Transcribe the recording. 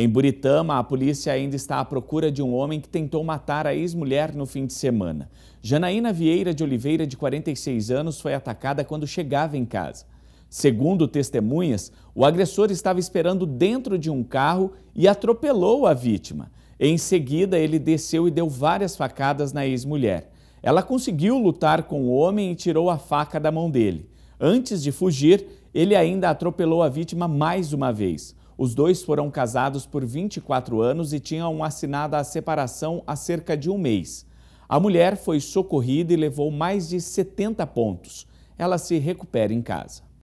Em Buritama, a polícia ainda está à procura de um homem que tentou matar a ex-mulher no fim de semana. Janaína Vieira de Oliveira, de 46 anos, foi atacada quando chegava em casa. Segundo testemunhas, o agressor estava esperando dentro de um carro e atropelou a vítima. Em seguida, ele desceu e deu várias facadas na ex-mulher. Ela conseguiu lutar com o homem e tirou a faca da mão dele. Antes de fugir, ele ainda atropelou a vítima mais uma vez. Os dois foram casados por 24 anos e tinham assinado a separação há cerca de um mês. A mulher foi socorrida e levou mais de 70 pontos. Ela se recupera em casa.